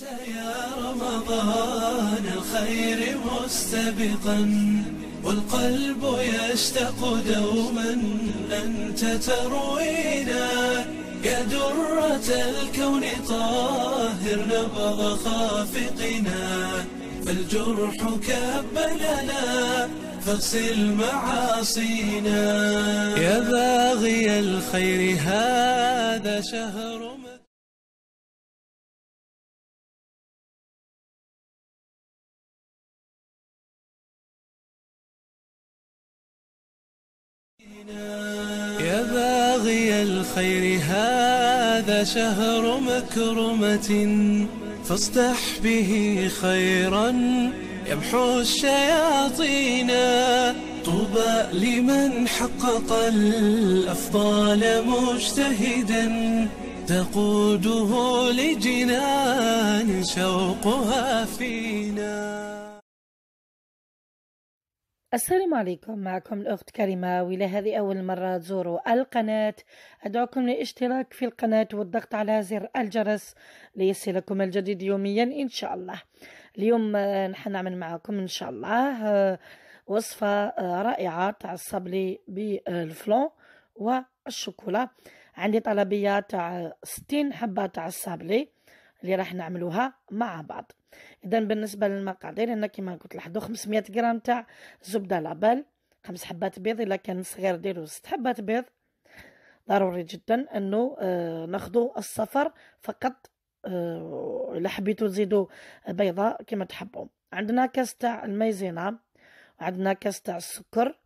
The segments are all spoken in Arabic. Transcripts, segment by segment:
جئت يا رمضان الخير مستبقا والقلب يشتق دوما أنت تروينا يا درة الكون طاهر نبض خافقنا فالجرح كبلنا فاغسل معاصينا يا باغي الخير هذا شهر الخير هذا شهر مكرمة فاصدح به خيرا يمحو الشياطين طوبى لمن حقق الأفضال مجتهدا تقوده لجنان شوقها فينا السلام عليكم معكم الأخت كريمة ولهذه أول مرة تزوروا القناة أدعوكم للاشتراك في القناة والضغط على زر الجرس ليصلكم الجديد يوميا إن شاء الله اليوم آه، نحن نعمل معكم إن شاء الله آه، وصفة آه، رائعة تاع الصبلي بالفلون والشوكولا عندي طلبية تاع 60 حبة تاع الصبلي اللي راح نعملوها مع بعض اذا بالنسبه للمقادير هنا كما قلت لاحظوا 500 غرام تاع زبده لابال خمس حبات بيض الا كان صغير ديرو ست حبات بيض ضروري جدا انه آه ناخذوا الصفر فقط آه، الا آه حبيتو تزيدو بيضه كما تحبوا عندنا كاس تاع المايزينا وعندنا كاس تاع السكر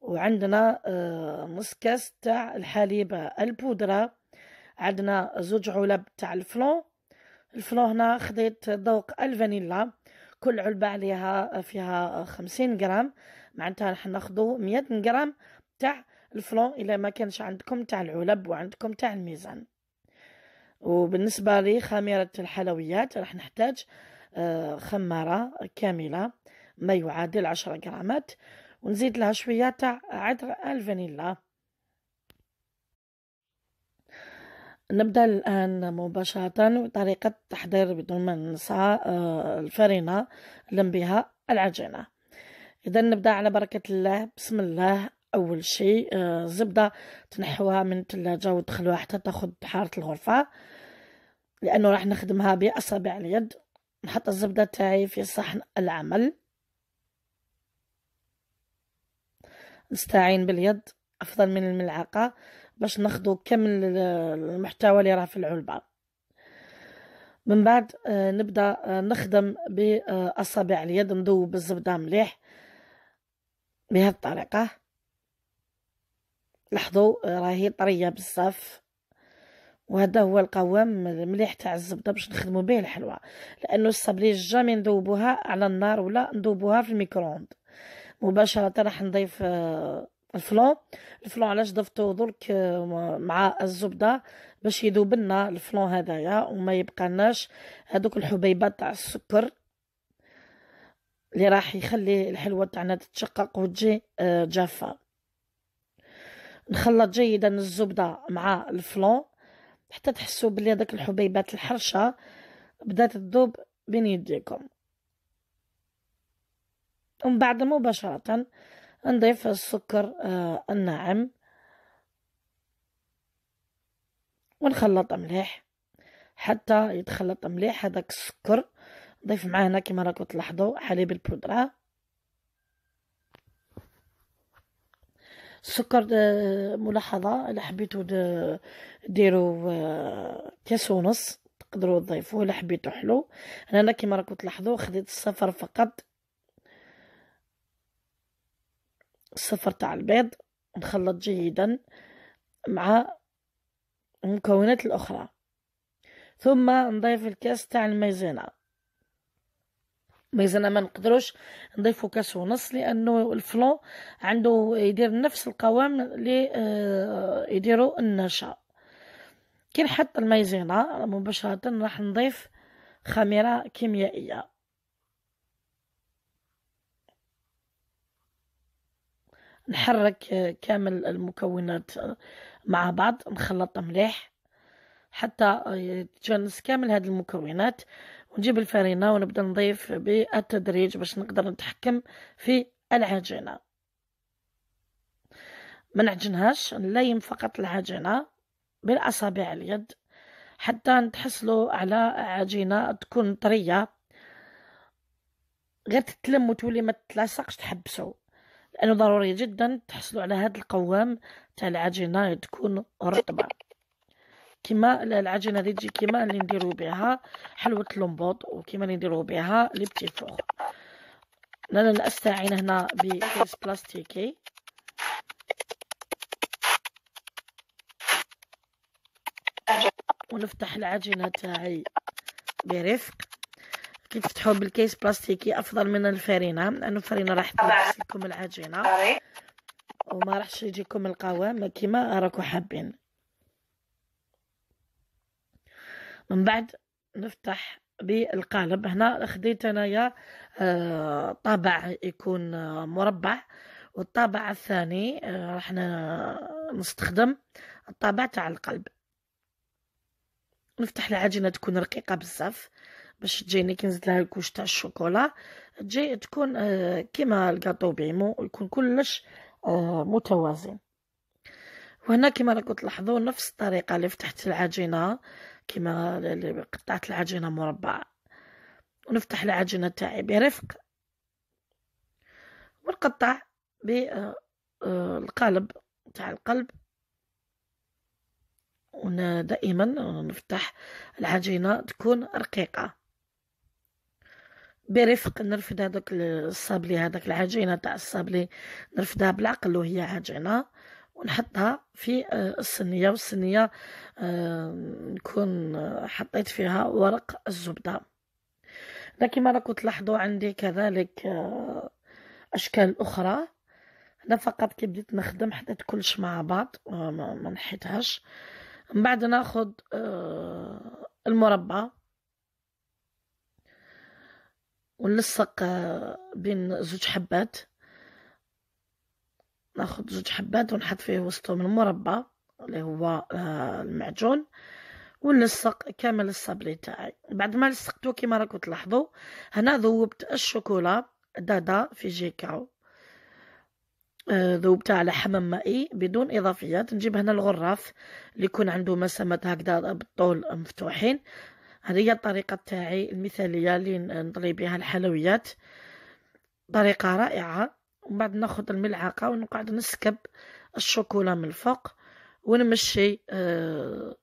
وعندنا آه، نص كاس تاع الحليب البودره عندنا زوج علب تاع الفلون الفلو هنا خديت ذوق الفانيلا كل علبة عليها فيها خمسين غرام معناتها راح ناخدو مية غرام تاع الفلو إلا ما كانش عندكم تاع العلب وعندكم تاع الميزان وبالنسبة لخميرة الحلويات راح نحتاج آه، خمارة كاملة ما يعادل عشرة غرامات ونزيد لها شوية تاع عطر الفانيلا نبدأ الآن مباشرة بطريقه تحضير بدون ما ننسى آه، الفرينة لم بها العجينة إذا نبدأ على بركة الله بسم الله أول شيء الزبده آه، تنحوها من الثلاجة ودخلوها حتى تاخد حارة الغرفة لأنه راح نخدمها بأصابع اليد نحط الزبدة تاعي في صحن العمل نستعين باليد أفضل من الملعقة باش ناخذوا كامل المحتوى اللي راه في العلبه من بعد آه، نبدا آه، نخدم باصابع اليد نذوب الزبده مليح بهذه الطريقه لاحظوا آه، راهي طريه بزاف وهذا هو القوام مليح تاع الزبده باش نخدموا به الحلوى لانه الصابلي جامي نذوبوها على النار ولا نذوبوها في الميكرووند مباشره راح نضيف الفلون الفلون علاش ضفتو درك آه، مع الزبده باش يذوب لنا الفلون هذايا وما يبقالناش هذوك الحبيبات تاع السكر اللي راح يخلي الحلوه تاعنا تتشقق وتجي آه، جافه نخلط جيدا الزبده مع الفلون حتى تحسوا بلي هذاك الحبيبات الحرشه بدات تذوب بين يديكم ومن بعد مباشره نضيف السكر آه، الناعم ونخلط مليح حتى يتخلط مليح هذاك السكر نضيف معاه هنا كما راكم تلاحظوا حليب البودره السكر آه، ملاحظه الا حبيتو ديروا آه، كاس ونص تقدروا تضيفوه الا حبيتو حلو انا هنا كما راكم تلاحظوا خديت الصفر فقط الصفر تاع البيض نخلط جيدا مع المكونات الأخرى ثم نضيف الكاس تاع الميزانة المايزينا ما نقدروش نضيفو كاس ونص لانه الفلون عنده يدير نفس القوام اللي آه، يديرو النشا كي نحط الميزانة مباشره راح نضيف خميره كيميائيه نحرك كامل المكونات مع بعض نخلط مليح حتى يتجانس كامل هاد المكونات ونجيب الفرينة ونبدأ نضيف بالتدريج باش نقدر نتحكم في العجينة ما نعجنهاش نلايم فقط العجينة بالأصابع اليد حتى نتحصلوا على عجينة تكون طرية غير تتلم وتولي ما تتلاصقش تحبسو لأنه ضروري جدا تحصلوا على هذا القوام تاع العجينة تكون رطبة كما العجينة هذه تجي كما اللي نديرو بها حلوة اللمبوط وكما اللي نديرو بها لي بتي فور انا نستعين هنا بكيس بلاستيكي ونفتح العجينة تاعي برفق كي تفتحوه بالكيس بلاستيكي افضل من الفرينه لانه الفرينه راح تلبسكم العجينه وما راحش يجيكم القوام كيما راكو حابين من بعد نفتح بالقالب هنا خديت انايا آه، طابع يكون مربع والطابع الثاني آه، راح نستخدم الطابع تاع القلب نفتح العجينه تكون رقيقه بزاف باش تجيني كي نزيد لها الكوش تاع الشوكولا تجي تكون آه، كيما الكاطو بيمو يكون كلش آه، متوازن وهنا كيما راكم تلاحظوا نفس الطريقه اللي فتحت العجينه اللي قطعت العجينه مربع ونفتح العجينه تاعي برفق ونقطع بالقالب آه، تاع القلب ودائما نفتح العجينه تكون رقيقه برفق نرفد هذاك الصابلي هذاك العجينه تاع الصابلي نرفدها بالعقل وهي عجينه ونحطها في آه، الصينيه والصينيه نكون آه، حطيت فيها ورق الزبده كما راكم تلاحظوا عندي كذلك آه، اشكال اخرى هنا فقط كي بديت نخدم حطيت كلش مع بعض ما نحيتهاش من بعد ناخذ المربى ونلصق آه، بين زوج حبات ناخذ زوج حبات ونحط فيه وسطهم المربى اللي هو آه، المعجون ونلصق كامل الصابلي تاعي بعد ما لصقته كيما راكم تلاحظوا هنا ذوبت الشوكولا دادا في جيكاو آه، ذوبتها على حمام مائي بدون اضافيات نجيب هنا الغراف اللي يكون عنده مسامات هكذا بالطول مفتوحين هذه هي الطريقة تاعي المثالية اللي نطلي بها الحلويات طريقة رائعة ومن بعد ناخذ الملعقة ونقعد نسكب الشوكولا من الفوق ونمشي أه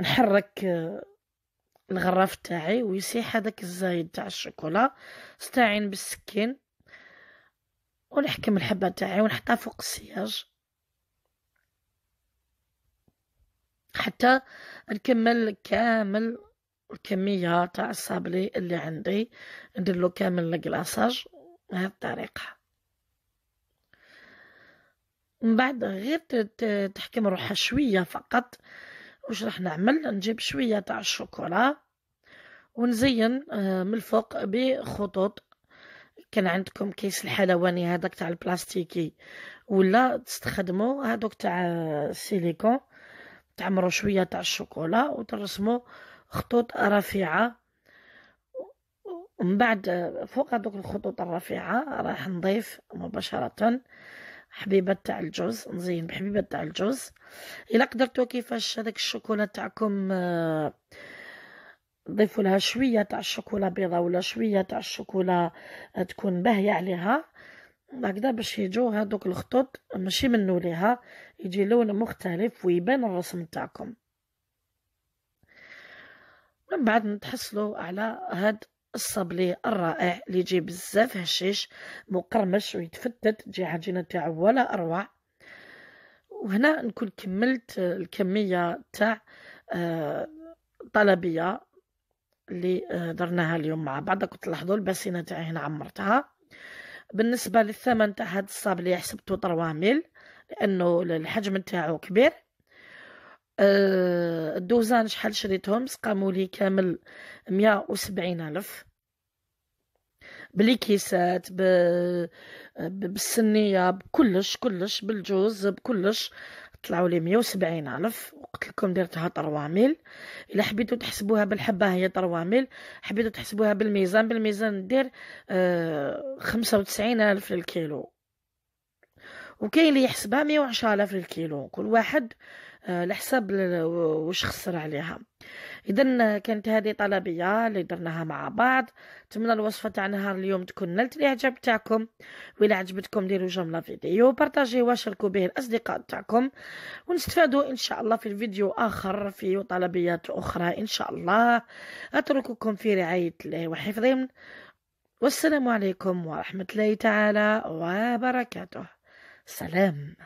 نحرك أه الغراف تاعي ويسيح هذاك الزايد تاع الشوكولا استعين بالسكين ونحكم الحبة تاعي ونحطها فوق السياج حتى نكمل كامل الكمية تاع الصابلي اللي عندي ندير له كامل الكلاصاج بهذه الطريقة من بعد غير تحكم روحها شوية فقط واش راح نعمل نجيب شوية تاع الشوكولا ونزين آه، من الفوق بخطوط كان عندكم كيس الحلواني هذاك تاع البلاستيكي ولا تستخدموا هذوك تاع السيليكون تعمروا شويه تاع الشوكولا وترسموا خطوط رفيعه ومن بعد فوق هذوك الخطوط الرفيعه راح نضيف مباشره حبيبه تاع الجوز نزين بحبيبه تاع الجوز الا قدرتوا كيفاش هذاك الشوكولا تاعكم آه، ضيفوا لها شويه تاع الشوكولا بيضاء ولا شويه تاع الشوكولا آه، تكون باهيه عليها هكذا باش يجو هذوك الخطوط ماشي منو ليها يجي لون مختلف ويبان الرسم تاعكم من بعد نتحصلوا على هاد الصابلي الرائع اللي يجي بزاف هشيش مقرمش ويتفتت تجي عجينه تاعو ولا اروع وهنا نكون كملت الكميه تاع آه، طلبيه اللي آه، درناها اليوم مع بعض كنت تلاحظوا الباسينه تاعي هنا عمرتها بالنسبه للثمن تاع هاد الصابلي حسبته ميل لانه الحجم نتاعو كبير آه، الدوزان شحال شريتهم سقامو لي كامل مية وسبعين الف بالكيسات ب... بالسنيه بكلش كلش بالجوز بكلش طلعوا لي وسبعين الف وقلت لكم درتها طرواميل الا حبيتو تحسبوها بالحبه هي طرواميل حبيتو تحسبوها بالميزان بالميزان ندير آه، خمسة وتسعين الف للكيلو وكاين اللي يحسبها مية للكيلو كل واحد على آه، حساب واش خسر عليها اذا آه، كانت هذه طلبيه اللي درناها مع بعض نتمنى الوصفه تاع نهار اليوم تكون نالت الاعجاب تاعكم ولا عجبتكم ديروا جمله فيديو بارطاجيوها شاركوا به الاصدقاء تاعكم ونستفادوا ان شاء الله في الفيديو اخر في طلبيات اخرى ان شاء الله اترككم في رعايه الله وحفظه والسلام عليكم ورحمه الله تعالى وبركاته سلام